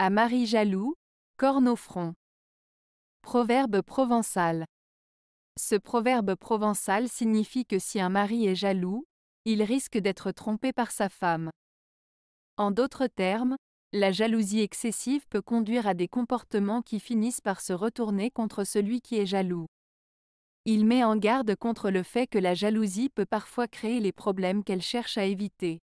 À mari jaloux, corne au front. Proverbe provençal. Ce proverbe provençal signifie que si un mari est jaloux, il risque d'être trompé par sa femme. En d'autres termes, la jalousie excessive peut conduire à des comportements qui finissent par se retourner contre celui qui est jaloux. Il met en garde contre le fait que la jalousie peut parfois créer les problèmes qu'elle cherche à éviter.